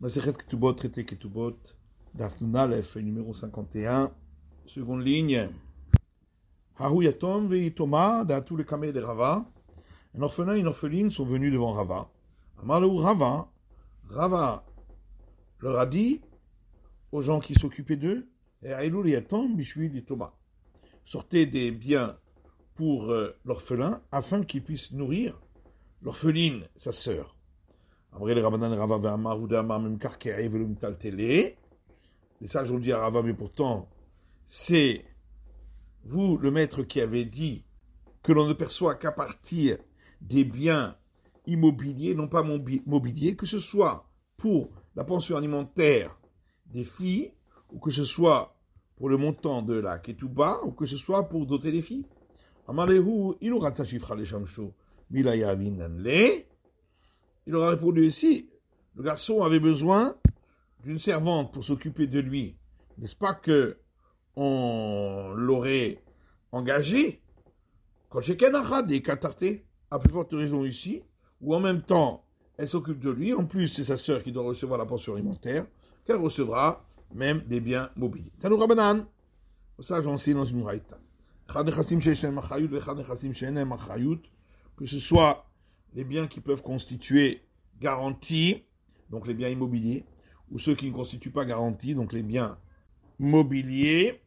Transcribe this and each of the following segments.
Masechet Ketubot, traité Ketubot, Dafnun numéro 51, seconde ligne. Yatom Veitoma, tous de Rava. Un orphelin et une orpheline sont venus devant Rava. Amalou Rava, Rava leur a dit aux gens qui s'occupaient d'eux, eh, Yatom et Thomas. Sortez des biens pour euh, l'orphelin afin qu'il puisse nourrir l'orpheline, sa sœur. Après le Rabbanan à Rava, mais pourtant, c'est vous, le maître, qui avez dit que l'on ne perçoit qu'à partir des biens immobiliers, non pas mobiliers, que ce soit pour la pension alimentaire des filles, ou que ce soit pour le montant de la ketouba, ou que ce soit pour doter les filles. il aura chiffre à il leur a répondu, si le garçon avait besoin d'une servante pour s'occuper de lui, n'est-ce pas que on l'aurait engagé quand j'ai Kenachad des Katarté, à plus forte raison ici, où en même temps elle s'occupe de lui, en plus c'est sa sœur qui doit recevoir la pension alimentaire, qu'elle recevra même des biens mobiles. ça j'enseigne dans une Que ce soit les biens qui peuvent constituer garantie, donc les biens immobiliers, ou ceux qui ne constituent pas garantie, donc les biens mobiliers.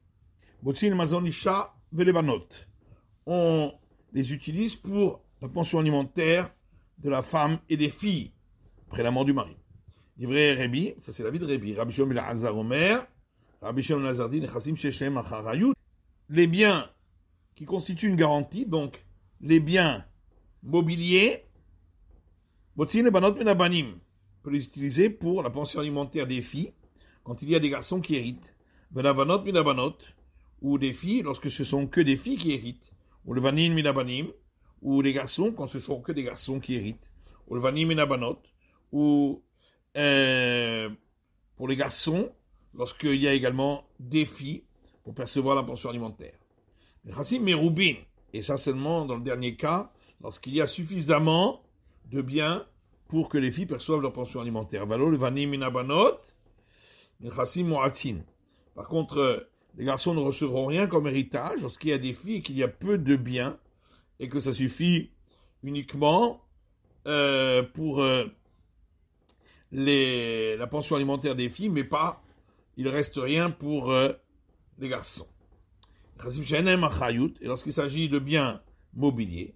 On les utilise pour la pension alimentaire de la femme et des filles, après la mort du mari. Livré Rébi, ça c'est la vie de Rébi. Rabbi ben Rabbi ben Les biens qui constituent une garantie, donc les biens mobiliers, on peut les utiliser pour la pension alimentaire des filles quand il y a des garçons qui héritent. ou des filles lorsque ce sont que des filles qui héritent. Ou le vanin minabanim ou des garçons quand ce sont que des garçons qui héritent. Ou le vanin ou euh, pour les garçons lorsqu'il y a également des filles pour percevoir la pension alimentaire. mais et ça seulement dans le dernier cas lorsqu'il y a suffisamment de biens pour que les filles perçoivent leur pension alimentaire. Par contre, euh, les garçons ne recevront rien comme héritage lorsqu'il y a des filles et qu'il y a peu de biens et que ça suffit uniquement euh, pour euh, la pension alimentaire des filles, mais pas, il reste rien pour les garçons. Et lorsqu'il s'agit de biens mobiliers,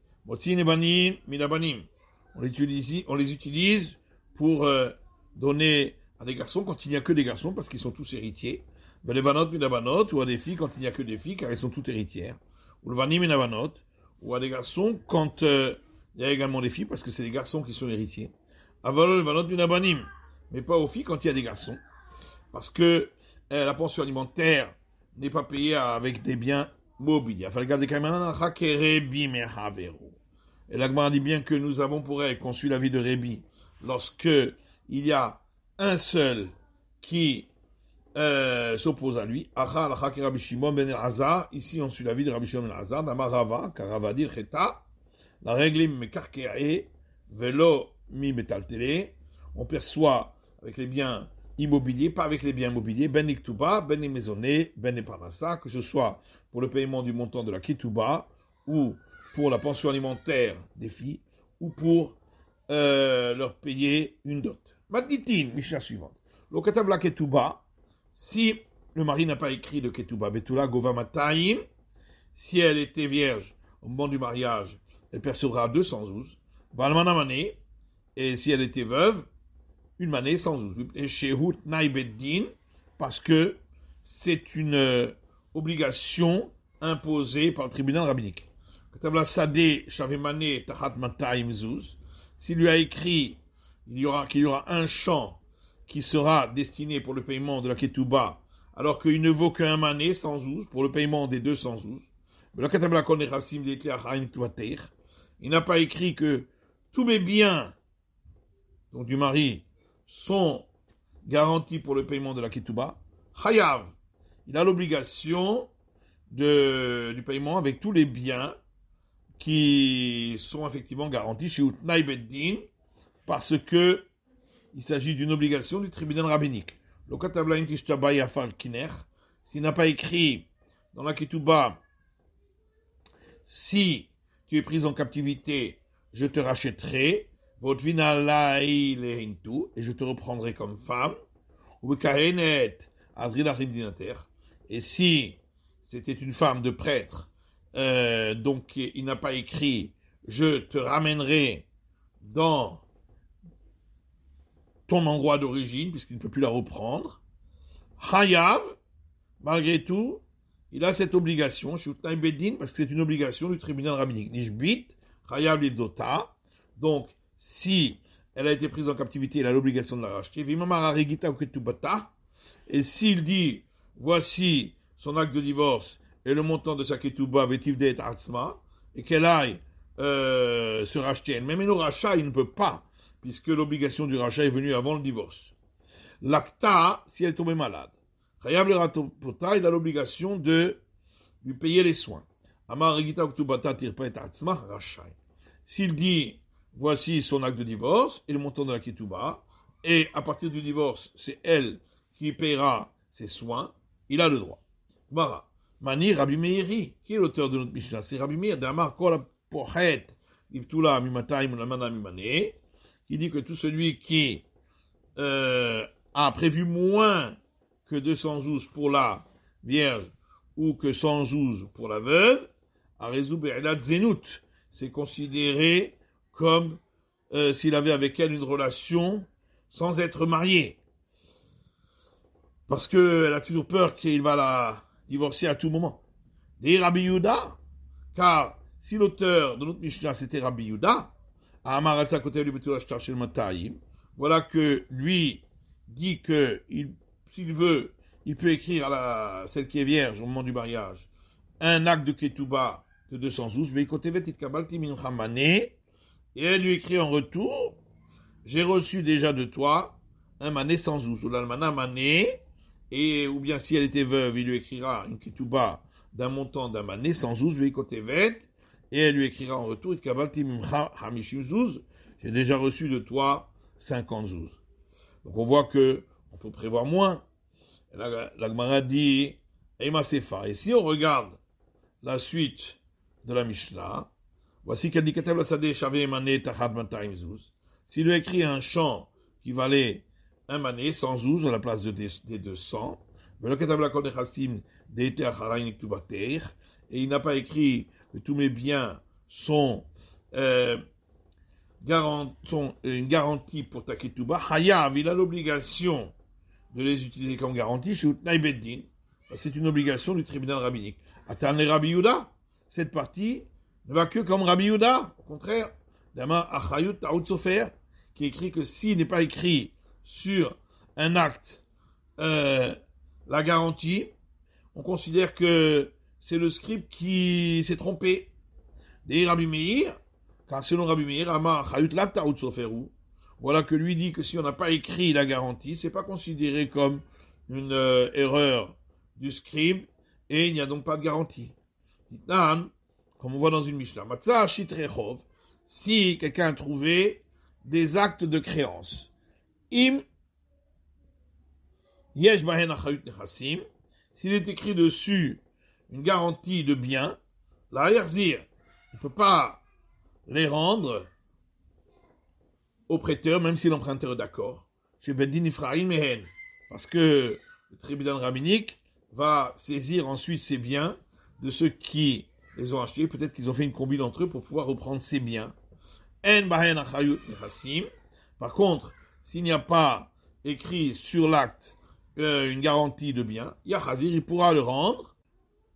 on les utilise, on les utilise pour euh, donner à des garçons quand il n'y a que des garçons, parce qu'ils sont tous héritiers. ou à des filles quand il n'y a que des filles, car elles sont toutes héritières. Ou le ou à des garçons quand euh, il y a également des filles, parce que c'est les garçons qui sont héritiers. le banim, mais pas aux filles quand il y a des garçons. Parce que euh, la pension alimentaire n'est pas payée avec des biens mobiles. Il faut regarder quand même et l'Agmar dit bien que nous avons pour elle conçu suit l'avis de Rébi. Lorsque il y a un seul qui euh, s'oppose à lui, ben ici on suit la vie de Rabbi Shimon ben Hazar, la velo mi on perçoit avec les biens immobiliers, pas avec les biens immobiliers, ben iktuba, ben maisonné, ben que ce soit pour le paiement du montant de la kituba ou pour la pension alimentaire des filles ou pour euh, leur payer une dot. Matnitin, bah, Micha suivante. tout Ketouba, si le mari n'a pas écrit de Ketouba, Betula Gova matayim si elle était vierge au moment du mariage, elle percevra 212. Valmana et si elle était veuve, une manée 112... Et chez Naibeddin, parce que c'est une euh, obligation imposée par le tribunal rabbinique. S'il lui a écrit qu'il y aura, un champ qui sera destiné pour le paiement de la Ketouba, alors qu'il ne vaut qu'un mané sans ouz, pour le paiement des deux sans ouz. Il n'a pas écrit que tous mes biens, donc du mari, sont garantis pour le paiement de la Ketouba. Hayav, il a l'obligation du paiement avec tous les biens qui sont effectivement garantis chez Utnai parce que il s'agit d'une obligation du tribunal rabbinique. S'il n'a pas écrit dans la ketuba, si tu es prise en captivité, je te rachèterai, et je te reprendrai comme femme, et si c'était une femme de prêtre, euh, donc il n'a pas écrit Je te ramènerai dans ton endroit d'origine, puisqu'il ne peut plus la reprendre. Hayav, malgré tout, il a cette obligation, parce que c'est une obligation du tribunal rabbinique. Nishbit, Hayav Donc, si elle a été prise en captivité, elle a l'obligation de la racheter. Et s'il dit, voici son acte de divorce, et le montant de sa ketouba et atzma, et qu'elle aille euh, se racheter elle-même. Et le rachat, il ne peut pas, puisque l'obligation du rachat est venue avant le divorce. L'acta, si elle tombait malade, il a l'obligation de lui payer les soins. S'il dit, voici son acte de divorce et le montant de la ketouba, et à partir du divorce, c'est elle qui payera ses soins, il a le droit. Mara. Mani Rabbi Meiri. Qui est l'auteur de notre Mishnah C'est Rabbi Meir d'Amar Kol Pohet Ibtula Qui dit que tout celui qui euh, a prévu moins que 212 pour la vierge ou que 112 pour la veuve, a Be'elat Zenout. C'est considéré comme euh, s'il avait avec elle une relation sans être marié. Parce qu'elle a toujours peur qu'il va la, divorcer à tout moment. Des Rabbi Yuda, car si l'auteur de notre Mishnah c'était Rabbi Yuda, voilà que lui dit que s'il veut, il peut écrire à la, celle qui est vierge au moment du mariage un acte de Ketouba de 212, et elle lui écrit en retour, j'ai reçu déjà de toi un mané sans ou l'almana mané, et ou bien si elle était veuve, il lui écrira une kituba d'un montant d'un mané sans zouz, vête et elle lui écrira en retour, j'ai déjà reçu de toi 50 zouz. Donc on voit que on peut prévoir moins. L'Agmara dit, et si on regarde la suite de la Mishnah, voici qu'elle dit, s'il lui écrit un chant qui valait un mané, 112 à la place de, des, des 200. Et il n'a pas écrit que tous mes biens sont, euh, euh une garantie pour ta kituba Hayav, il a l'obligation de les utiliser comme garantie chez C'est une obligation du tribunal rabbinique. à Rabbi cette partie ne va que comme Rabbi Yuda. Au contraire, Dama Achayut rabbi qui écrit que s'il n'est pas écrit sur un acte euh, la garantie, on considère que c'est le scribe qui s'est trompé. Des Rabbi Meir, car selon Rabbi Meir, voilà que lui dit que si on n'a pas écrit la garantie, ce n'est pas considéré comme une euh, erreur du scribe et il n'y a donc pas de garantie. Comme on voit dans une Mishnah, si quelqu'un a trouvé des actes de créance, Im Yesh s'il est écrit dessus une garantie de bien la Yerzir, ne peut pas les rendre au prêteur, même si l'emprunteur est d'accord. Chez Mehen. Parce que le tribunal rabbinique va saisir ensuite ces biens de ceux qui les ont achetés. Peut-être qu'ils ont fait une combine entre eux pour pouvoir reprendre ces biens. En Par contre, s'il n'y a pas écrit sur l'acte euh, une garantie de bien, Yahazir il pourra le rendre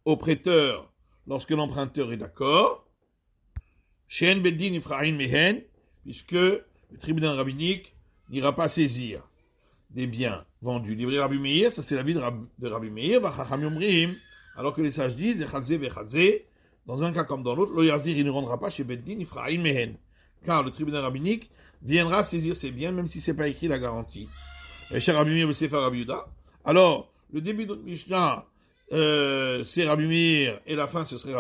au prêteur lorsque l'emprunteur est d'accord. Shen Din Mehen, puisque le tribunal rabbinique n'ira pas saisir des biens vendus. Rabbi ça c'est la de, Rabbi Meir, alors que les sages disent, dans un cas comme dans l'autre, le Yazir, il ne rendra pas chez Beddin Mehen, car le tribunal rabbinique viendra saisir ses biens, même si c'est pas écrit la garantie. Alors, le début de notre Mishnah, euh, c'est Rabbi et la fin, ce serait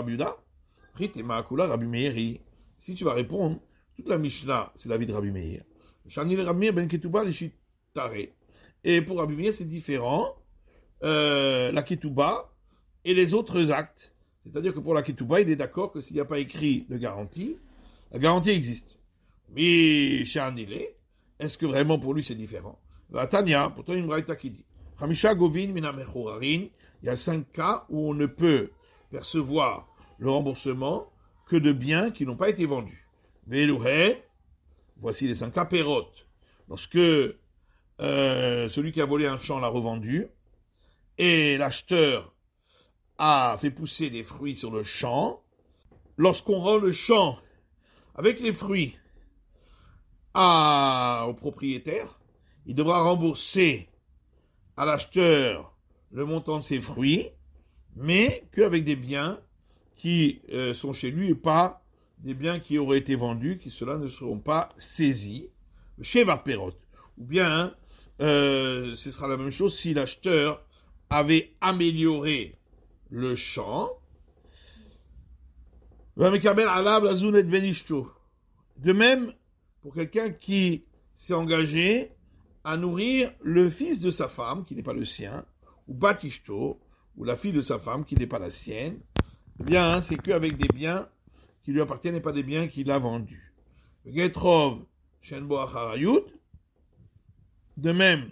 rite et Rabbi Meiri. Si tu vas répondre, toute la Mishnah, c'est la vie de Rabbi Meir. Ben et pour Rabbi c'est différent. Euh, la Ketouba et les autres actes. C'est-à-dire que pour la Ketouba, il est d'accord que s'il n'y a pas écrit de garantie, la garantie existe. Mi est-ce que vraiment pour lui c'est différent La Tania, pourtant une qui dit il y a cinq cas où on ne peut percevoir le remboursement que de biens qui n'ont pas été vendus. voici les cinq cas pérotes. Lorsque euh, celui qui a volé un champ l'a revendu et l'acheteur a fait pousser des fruits sur le champ, lorsqu'on rend le champ avec les fruits au propriétaire, il devra rembourser à l'acheteur le montant de ses fruits, mais qu'avec des biens qui euh, sont chez lui et pas des biens qui auraient été vendus, qui cela ne seront pas saisis chez Varperot. Ou bien, hein, euh, ce sera la même chose si l'acheteur avait amélioré le champ. De même, pour quelqu'un qui s'est engagé à nourrir le fils de sa femme, qui n'est pas le sien, ou Batishto, ou la fille de sa femme, qui n'est pas la sienne, eh bien, hein, c'est qu'avec des biens qui lui appartiennent et pas des biens qu'il a vendus. Getrov, de même,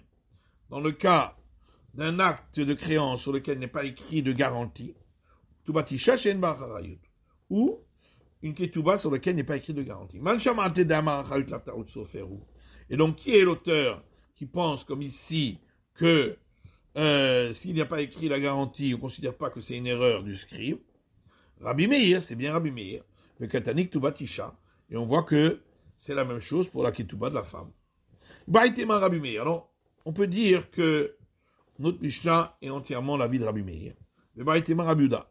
dans le cas d'un acte de créance sur lequel n'est pas écrit de garantie, Tubatisha Shenbo ou une ketouba sur laquelle n'est pas écrit de garantie. Et donc, qui est l'auteur qui pense, comme ici, que euh, s'il n'y a pas écrit la garantie, on ne considère pas que c'est une erreur du scribe Rabbi Meir, c'est bien Rabbi Meir, le katanik tisha. Et on voit que c'est la même chose pour la ketouba de la femme. Rabbi Meir. Alors, on peut dire que notre Mishnah est entièrement l'avis de Rabbi Meir.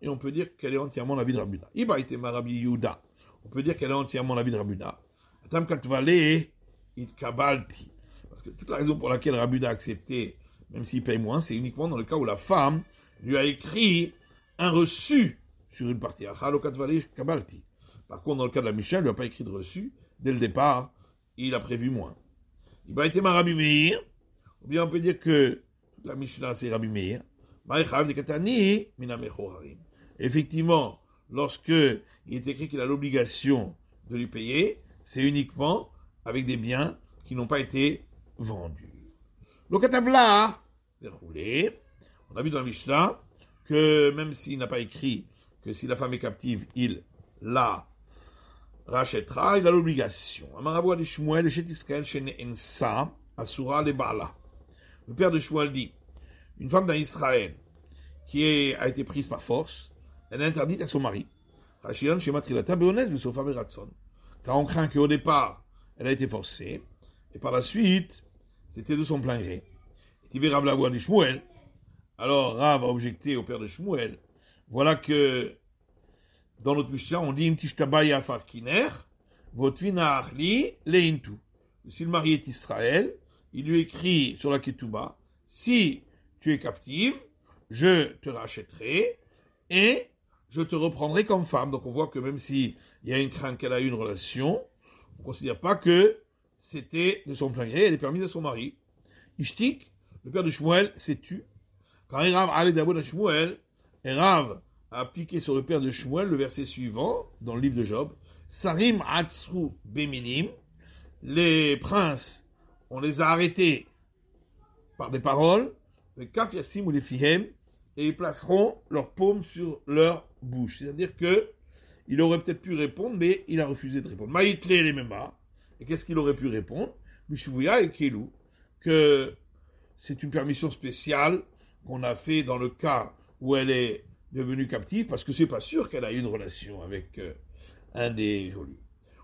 Et on peut dire qu'elle est entièrement la vie de Rabuda. On peut dire qu'elle est entièrement la vie de Rabuda. Parce que toute la raison pour laquelle Rabuda a accepté, même s'il paye moins, c'est uniquement dans le cas où la femme lui a écrit un reçu sur une partie. Kabalti. Par contre, dans le cas de la Michel, ne lui a pas écrit de reçu. Dès le départ, il a prévu moins. Ou bien on peut dire que toute la Mishnah, c'est rabimir. Effectivement, lorsque il est écrit qu'il a l'obligation de lui payer, c'est uniquement avec des biens qui n'ont pas été vendus. Le déroulé, on a vu dans Mishnah que même s'il n'a pas écrit que si la femme est captive, il la rachètera, il a l'obligation. le Le père de Shmuel dit une femme d'Israël qui a été prise par force, elle est interdite à son mari. Car on craint qu'au départ, elle a été forcée, et par la suite, c'était de son plein gré. Et Rav la de Shmuel. Alors Rav a objecté au père de Shmuel. Voilà que dans notre Mishnah, on dit Si le mari est Israël, il lui écrit sur la Ketouba, si tu es captive, je te rachèterai et je te reprendrai comme femme. Donc on voit que même s'il y a une crainte qu'elle a eu une relation, on ne considère pas que c'était de son plein gré, elle est permise à son mari. Ishtik, le père de Shmuel, s'est tu. Quand Erav allait d'abord à Shmuel, Erav a piqué sur le père de Shmuel le verset suivant dans le livre de Job. Sarim atzru Beminim, les princes, on les a arrêtés par des paroles, et ils placeront leurs paumes sur leur bouche. C'est-à-dire que il aurait peut-être pu répondre, mais il a refusé de répondre. les mêmes Et qu'est-ce qu'il aurait pu répondre Mishuvuya et Kelou, que c'est une permission spéciale qu'on a fait dans le cas où elle est devenue captive, parce que c'est pas sûr qu'elle a eu une relation avec euh, un des jolis.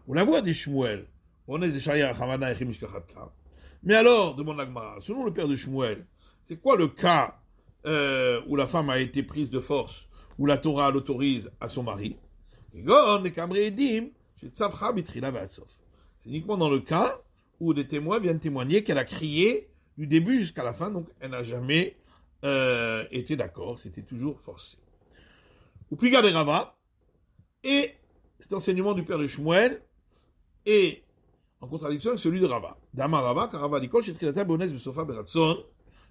On la voit des Shmuel. Mais alors, demande l'Agmara, selon le père de Shmuel, c'est quoi le cas euh, où la femme a été prise de force, où la Torah l'autorise à son mari C'est uniquement dans le cas où des témoins viennent témoigner qu'elle a crié du début jusqu'à la fin, donc elle n'a jamais euh, été d'accord, c'était toujours forcé. Ou plus Rava, et cet enseignement du père de Shmuel est en contradiction avec celui de Rava. Dama Rava, car Rava dit,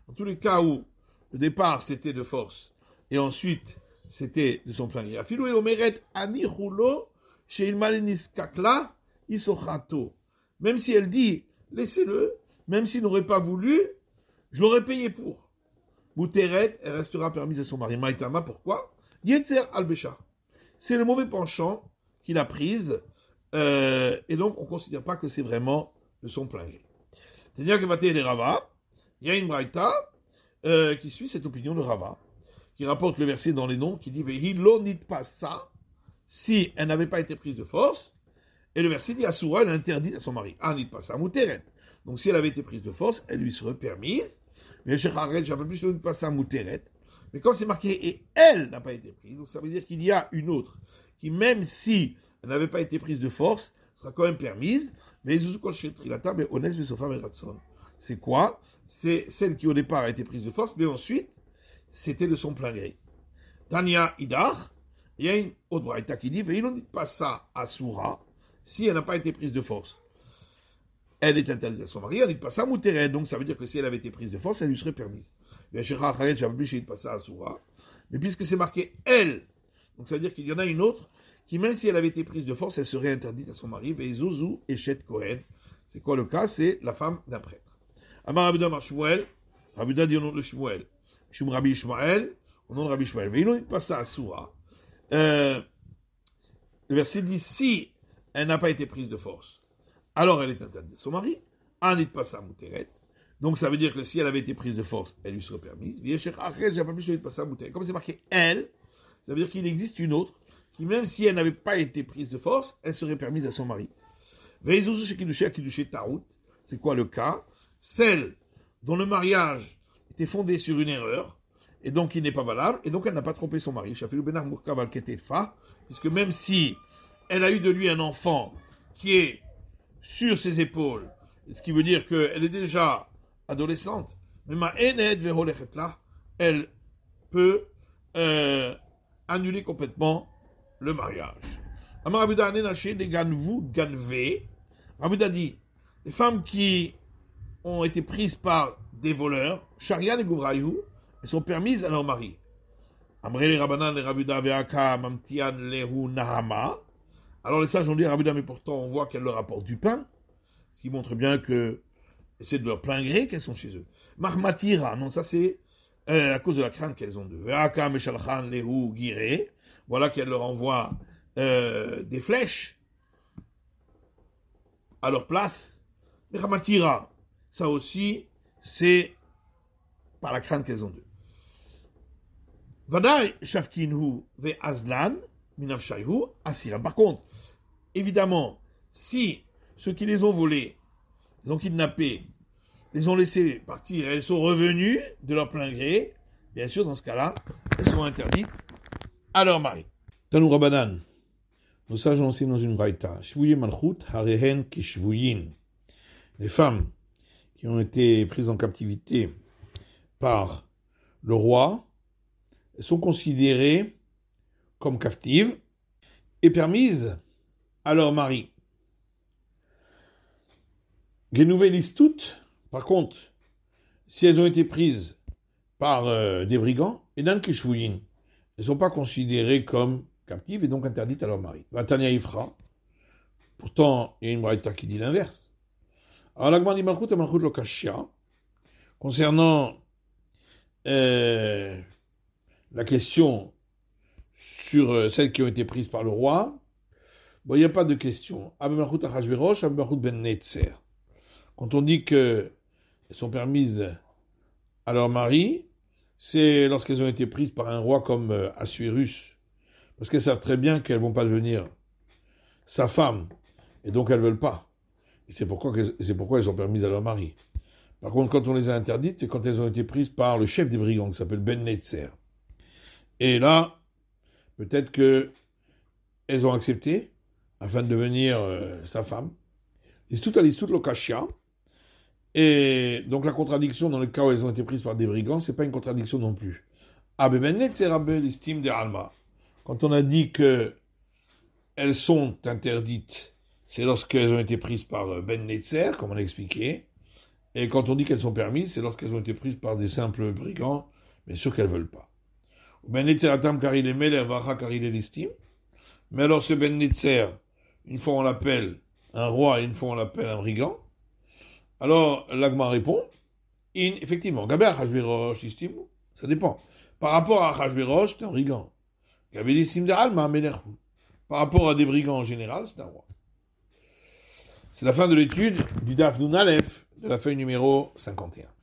dans tous les cas où le départ c'était de force et ensuite c'était de son plein gré. Afilou et ani chez Ilmalinis Kakla Isochato. Même si elle dit laissez-le, même s'il n'aurait pas voulu, je l'aurais payé pour. Bouteret, elle restera permise à son mari. Maïtama, pourquoi Yetzer al C'est le mauvais penchant qu'il a prise, euh, et donc on ne considère pas que c'est vraiment de son plein gré. C'est-à-dire que il y a une euh, qui suit cette opinion de Rabat, qui rapporte le verset dans les noms, qui dit Vehi pas ça, si elle n'avait pas été prise de force, et le verset dit Asura, elle interdit à son mari. Ah, nit pas ça, Donc si elle avait été prise de force, elle lui serait permise. Mais j'avais pas Mais comme c'est marqué et elle n'a pas été prise, donc ça veut dire qu'il y a une autre qui, même si elle n'avait pas été prise de force, sera quand même permise. Mais mais C'est quoi c'est celle qui au départ a été prise de force, mais ensuite, c'était de son plein gré. Tania Idar, il y a une autre braïta qui dit, ils dit pas ça à Soura, si elle n'a pas été prise de force. Elle est interdite à son mari, elle dit pas ça Moutere, donc ça veut dire que si elle avait été prise de force, elle lui serait permise. Mais puisque c'est marqué elle, donc ça veut dire qu'il y en a une autre qui, même si elle avait été prise de force, elle serait interdite à son mari, et C'est quoi le cas C'est la femme d'après. Amar Rabuda Mar Shmuel, Rabuda dit au nom de Shmuel. Shum Rabbi Ishmael, au nom de Rabbi Ishmael. Veilou Passa Asura. Euh, le verset dit si elle n'a pas été prise de force, alors elle est interdite de son mari. Anit Passa Mouteret. Donc ça veut dire que si elle avait été prise de force, elle lui serait permise. pas Comme c'est marqué elle, ça veut dire qu'il existe une autre qui, même si elle n'avait pas été prise de force, elle serait permise à son mari. C'est quoi le cas celle dont le mariage était fondé sur une erreur, et donc il n'est pas valable, et donc elle n'a pas trompé son mari, puisque même si elle a eu de lui un enfant qui est sur ses épaules, ce qui veut dire qu'elle est déjà adolescente, mais ma elle peut euh, annuler complètement le mariage. Amar dit, les femmes qui ont été prises par des voleurs, Sharian et Gourayou, et sont permises à leur mari. Amre les Rabanan, les Ravuda, Veaka, Mamtian, Lehu, Nahama. Alors les sages ont dit, Ravuda, mais pourtant on voit qu'elle leur apporte du pain, ce qui montre bien que c'est de leur plein gré qu'elles sont chez eux. Mahmatira, non, ça c'est euh, à cause de la crainte qu'elles ont de Veaka, Meshalchan, Lehu, Voilà qu'elle leur envoie euh, des flèches à leur place. Mahmatira, ça aussi, c'est par la crainte qu'elles ont d'eux. Vadaï Azlan, Asiram. Par contre, évidemment, si ceux qui les ont volés, les ont kidnappés, les ont laissés partir, elles sont revenues de leur plein gré, bien sûr, dans ce cas-là, elles sont interdites à leur mari. Tanou Rabanan, nous dans une Harehen Les femmes qui ont été prises en captivité par le roi sont considérées comme captives et permises à leur mari. nouvelles toutes, par contre, si elles ont été prises par euh, des brigands, et elles ne sont pas considérées comme captives et donc interdites à leur mari. Vatania pourtant, il y a une braïta qui dit l'inverse. Alors Concernant euh, la question sur euh, celles qui ont été prises par le roi, il n'y a pas de question. Ben Quand on dit qu'elles sont permises à leur mari, c'est lorsqu'elles ont été prises par un roi comme euh, Assuérus, parce qu'elles savent très bien qu'elles ne vont pas devenir sa femme, et donc elles ne veulent pas. C'est pourquoi, c'est pourquoi elles ont permis à leur mari. Par contre, quand on les a interdites, c'est quand elles ont été prises par le chef des brigands, qui s'appelle Ben Netzer. Et là, peut-être que elles ont accepté, afin de devenir euh, sa femme. c'est Tout à l'histoire de l'ocachia. Et donc la contradiction dans le cas où elles ont été prises par des brigands, c'est pas une contradiction non plus. Ah, ben, Netzer l'estime des Alma. Quand on a dit que elles sont interdites c'est lorsqu'elles ont été prises par euh, Ben Netzer, comme on l'a expliqué. Et quand on dit qu'elles sont permises, c'est lorsqu'elles ont été prises par des simples brigands, mais sûr qu'elles ne veulent pas. Ben Netzer atam car il est car il est l'estime. Mais alors ce Ben Netzer, une fois on l'appelle un roi et une fois on l'appelle un brigand, alors l'Agma répond, in, effectivement, Gaber estime, ça dépend. Par rapport à Hachvirosh, c'est un brigand. Gaber estime Par rapport à des brigands en général, c'est un roi. C'est la fin de l'étude du DAF Nunalef de la feuille numéro 51.